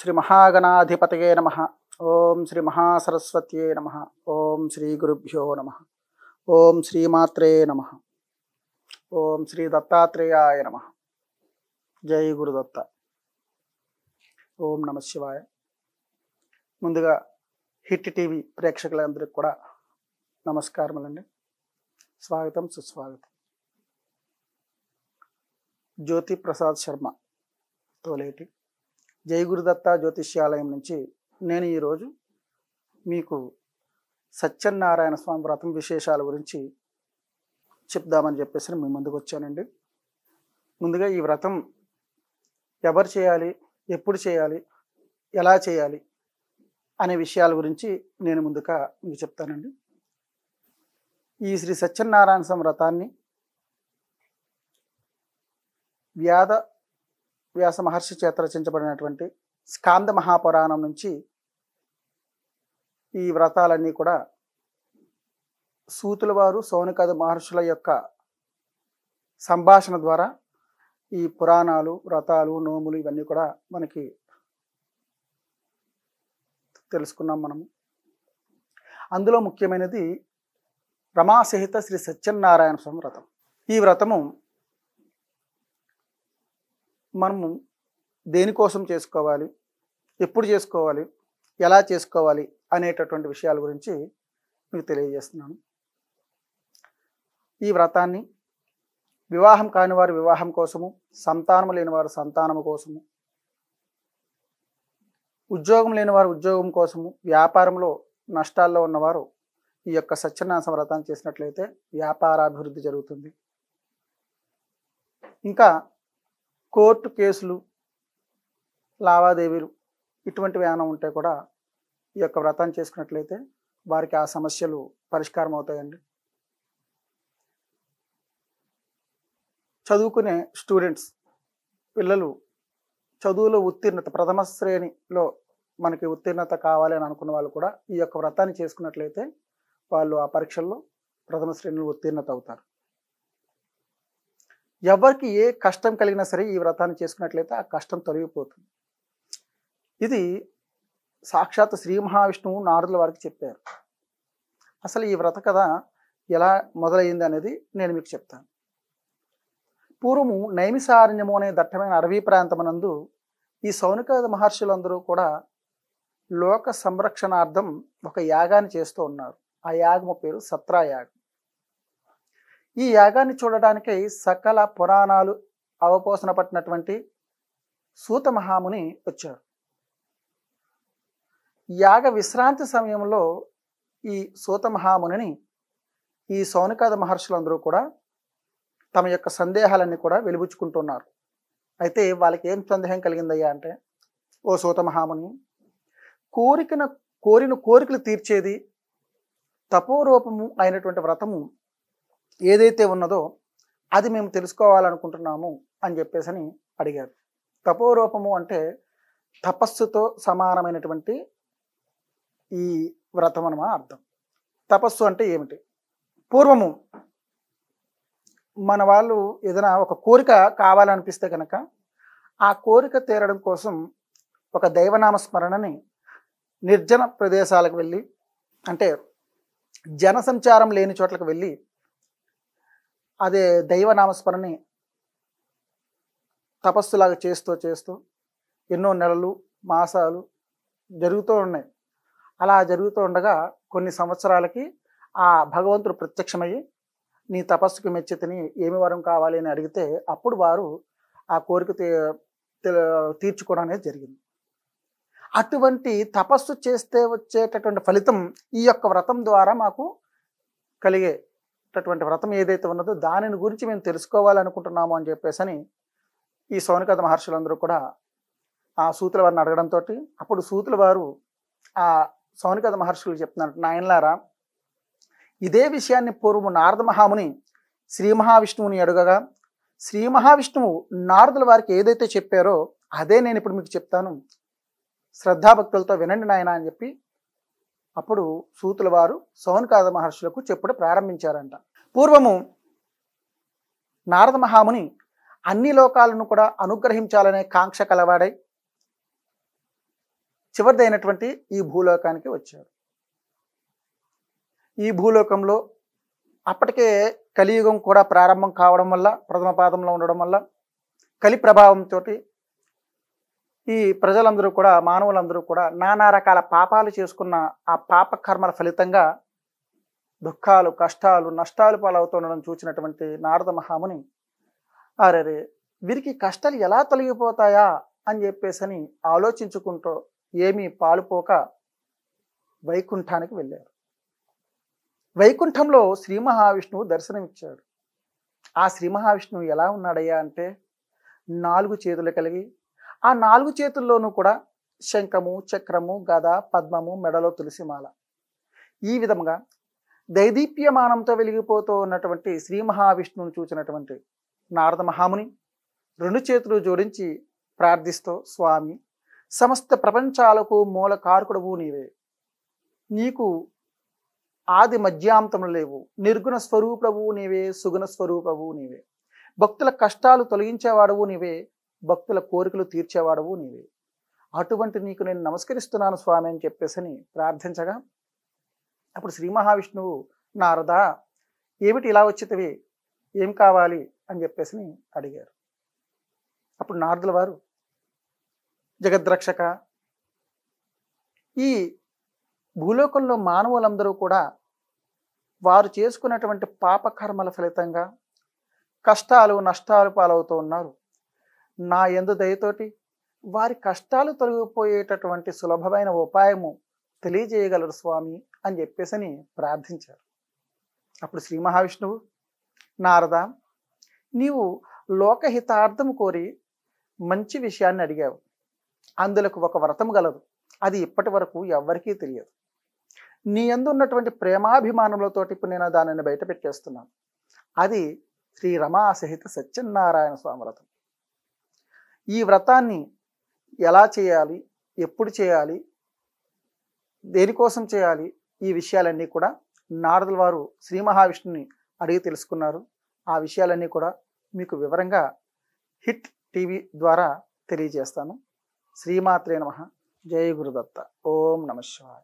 శ్రీ మహాగణాధిపతయే నమ ఓం శ్రీ మహాసరస్వత్యే నమ ఓం శ్రీ గురుభ్యో నమ ఓం శ్రీమాత్రే నమ ఓం శ్రీ దత్తాత్రేయాయ నమ జై గురుదత్త ఓం నమశివాయ ముందుగా హిట్ టీవీ ప్రేక్షకులందరికీ కూడా నమస్కారములండి స్వాగతం సుస్వాగతం జ్యోతి ప్రసాద్ శర్మ తోలేటి జయగురుదత్త జ్యోతిష్యాలయం నుంచి నేను ఈరోజు మీకు సత్యనారాయణ స్వామి వ్రతం విశేషాల గురించి చెప్దామని చెప్పేసి మీ ముందుకు వచ్చానండి ముందుగా ఈ వ్రతం ఎవరు చేయాలి ఎప్పుడు చేయాలి ఎలా చేయాలి అనే విషయాల గురించి నేను ముందుగా మీకు చెప్తానండి ఈ శ్రీ సత్యనారాయణ స్వామి వ్రతాన్ని వ్యాధ వ్యాస మహర్షి చేత రచించబడినటువంటి స్కాంద మహాపురాణం నుంచి ఈ వ్రతాలన్నీ కూడా సూతుల వారు మహర్షుల యొక్క సంభాషణ ద్వారా ఈ పురాణాలు వ్రతాలు నోములు ఇవన్నీ కూడా మనకి తెలుసుకున్నాం మనము అందులో ముఖ్యమైనది రమాసహిత శ్రీ సత్యనారాయణ స్వామి వ్రతం ఈ వ్రతము మనము దేనికోసం చేసుకోవాలి ఎప్పుడు చేసుకోవాలి ఎలా చేసుకోవాలి అనేటటువంటి విషయాల గురించి మీకు తెలియజేస్తున్నాను ఈ వ్రతాన్ని వివాహం కాని వారి వివాహం కోసము సంతానము లేని వారు సంతానము కోసము ఉద్యోగం లేని వారు ఉద్యోగం కోసము వ్యాపారంలో నష్టాల్లో ఉన్నవారు ఈ యొక్క సత్యనాశ వ్రతాన్ని చేసినట్లయితే వ్యాపారాభివృద్ధి జరుగుతుంది ఇంకా కోర్టు కేసులు లావాదేవీలు ఇటువంటివి ఏమైనా ఉంటే కూడా ఈ యొక్క వ్రతాన్ని చేసుకున్నట్లయితే వారికి ఆ సమస్యలు పరిష్కారం అవుతాయండి చదువుకునే స్టూడెంట్స్ పిల్లలు చదువులో ఉత్తీర్ణత ప్రథమ శ్రేణిలో మనకి ఉత్తీర్ణత కావాలి అని అనుకున్న వాళ్ళు కూడా ఈ యొక్క వ్రతాన్ని చేసుకున్నట్లయితే వాళ్ళు ఆ పరీక్షల్లో ప్రథమ శ్రేణిలో ఉత్తీర్ణత అవుతారు ఎవరికి ఏ కష్టం కలిగినా సరే ఈ వ్రతాన్ని చేసుకున్నట్లయితే ఆ కష్టం తొలగిపోతుంది ఇది సాక్షాత్ శ్రీ మహావిష్ణువు నారదుల వారికి చెప్పారు అసలు ఈ వ్రత కథ ఎలా మొదలైంది అనేది నేను మీకు చెప్తాను పూర్వము నైమిసారణ్యము అనే దట్టమైన అరవీ ప్రాంతమనందు ఈ సౌనిక మహర్షులందరూ కూడా లోక సంరక్షణార్థం ఒక యాగాన్ని చేస్తూ ఉన్నారు ఆ యాగము పేరు సత్రాయాగం ఈ యాగాన్ని చూడడానికి సకల పురాణాలు అవపోసన పట్టినటువంటి సూత మహాముని వచ్చారు యాగ విశ్రాంతి సమయంలో ఈ సూత మహామునిని ఈ సౌనికాద మహర్షులందరూ కూడా తమ యొక్క సందేహాలన్నీ కూడా వెలుబుచ్చుకుంటున్నారు అయితే వాళ్ళకి ఏం సందేహం కలిగిందయ్యా అంటే ఓ సూత మహాముని కోరికన కోరిన కోరికలు తీర్చేది తపోరూపము అయినటువంటి వ్రతము ఏదైతే ఉన్నదో అది మేము తెలుసుకోవాలనుకుంటున్నాము అని చెప్పేసి అడిగారు తపోరూపము అంటే తపస్సుతో సమానమైనటువంటి ఈ వ్రతం అనమా అర్థం తపస్సు అంటే ఏమిటి పూర్వము మన వాళ్ళు ఏదైనా ఒక కోరిక కావాలనిపిస్తే కనుక ఆ కోరిక తీరడం కోసం ఒక దైవనామ స్మరణని నిర్జన ప్రదేశాలకు వెళ్ళి అంటే జనసంచారం లేని చోట్లకు వెళ్ళి అదే దైవనామస్మరణి తపస్సులాగా చేస్తూ చేస్తూ ఎన్నో నెలలు మాసాలు జరుగుతూ ఉన్నాయి అలా జరుగుతూ ఉండగా కొన్ని సంవత్సరాలకి ఆ భగవంతుడు ప్రత్యక్షమయ్యి నీ తపస్సుకు మెచ్చితిని ఏమి వరం కావాలి అని అడిగితే అప్పుడు వారు ఆ కోరిక తీర్చుకోవడం అనేది జరిగింది అటువంటి తపస్సు చేస్తే వచ్చేటటువంటి ఫలితం ఈ యొక్క వ్రతం ద్వారా మాకు కలిగే చేసేటటువంటి వ్రతం ఏదైతే ఉన్నదో దానిని గురించి మేము తెలుసుకోవాలనుకుంటున్నాము అని చెప్పేసి ఈ సౌనికత మహర్షులందరూ కూడా ఆ సూతుల వారిని అడగడంతో అప్పుడు సూతుల వారు ఆ సౌనికత మహర్షులు చెప్తున్నారు నాయనలారా ఇదే విషయాన్ని పూర్వము నారద మహాముని శ్రీ మహావిష్ణువుని అడగగా శ్రీ మహావిష్ణువు నారదుల వారికి ఏదైతే చెప్పారో అదే నేను ఇప్పుడు మీకు చెప్తాను శ్రద్ధాభక్తులతో వినండి నాయన అని చెప్పి అప్పుడు సూతుల వారు సోహన్కాద మహర్షులకు చెప్పుడు ప్రారంభించారంట పూర్వము నారద మహాముని అన్ని లోకాలను కూడా అనుగ్రహించాలనే కాంక్ష కలవాడై చివరిదైనటువంటి ఈ భూలోకానికి వచ్చాడు ఈ భూలోకంలో అప్పటికే కలియుగం కూడా ప్రారంభం కావడం వల్ల ప్రథమ పాదంలో ఉండడం వల్ల కలి ప్రభావంతో ఈ ప్రజలందరూ కూడా మానవులందరూ కూడా నానా రకాల పాపాలు చేసుకున్న ఆ పాప కర్మల ఫలితంగా దుఃఖాలు కష్టాలు నష్టాలు పాలవుతుండడం చూసినటువంటి నారద మహాముని అరేరే వీరికి కష్టాలు ఎలా తొలగిపోతాయా అని అని ఆలోచించుకుంటూ ఏమీ పాలుపోక వైకుంఠానికి వెళ్ళారు వైకుంఠంలో శ్రీ మహావిష్ణువు దర్శనమిచ్చాడు ఆ శ్రీ మహావిష్ణువు ఎలా ఉన్నాడయ్యా అంటే నాలుగు చేతులు కలిగి ఆ నాలుగు చేతుల్లోనూ కూడా శంఖము చక్రము గద పద్మము మెడలో తులసిమాల ఈ విధముగా దైదీప్యమానంతో వెలిగిపోతూ ఉన్నటువంటి శ్రీ మహావిష్ణువును చూచినటువంటి నారద మహాముని రెండు చేతులు జోడించి ప్రార్థిస్తూ స్వామి సమస్త ప్రపంచాలకు మూల కారకుడవు నీవే నీకు ఆది మధ్యాంతములు లేవు నిర్గుణ స్వరూపవు నీవే సుగుణ స్వరూపవు నీవే భక్తుల కష్టాలు తొలగించేవాడవు నీవే భక్తుల కోరికలు తీర్చేవాడవు నీవే అటువంటి నీకు నేను నమస్కరిస్తున్నాను స్వామి అని చెప్పేసి ప్రార్థించగా అప్పుడు శ్రీ మహావిష్ణువు నారద ఏమిటి ఇలా వచ్చితవి ఏం కావాలి అని చెప్పేసి అడిగారు అప్పుడు నారదుల వారు జగద్రక్షక ఈ భూలోకంలో మానవులందరూ కూడా వారు చేసుకున్నటువంటి పాపకర్మల ఫలితంగా కష్టాలు నష్టాలు పాలవుతూ ఉన్నారు నా ఎందు దయతోటి వారి కష్టాలు తొలగిపోయేటటువంటి సులభమైన ఉపాయము తెలియజేయగలరు స్వామి అని చెప్పేసి ప్రార్థించారు అప్పుడు శ్రీ మహావిష్ణువు నారద నీవు లోకహితార్థం కోరి మంచి విషయాన్ని అడిగావు అందులకు ఒక వ్రతం గలదు అది ఇప్పటి వరకు ఎవ్వరికీ తెలియదు నీ అందున్నటువంటి ప్రేమాభిమానములతో ఇప్పుడు నేను దానిని బయట పెట్టేస్తున్నాను అది శ్రీ రమాసహిత సత్యనారాయణ స్వామి వ్రతం ఈ వ్రతాన్ని ఎలా చేయాలి ఎప్పుడు చేయాలి దేనికోసం చేయాలి ఈ విషయాలన్నీ కూడా నారదుల వారు శ్రీ మహావిష్ణుని అడిగి తెలుసుకున్నారు ఆ విషయాలన్నీ కూడా మీకు వివరంగా హిట్ టీవీ ద్వారా తెలియజేస్తాను శ్రీమాత్రే నమ జయ గురుదత్త ఓం నమ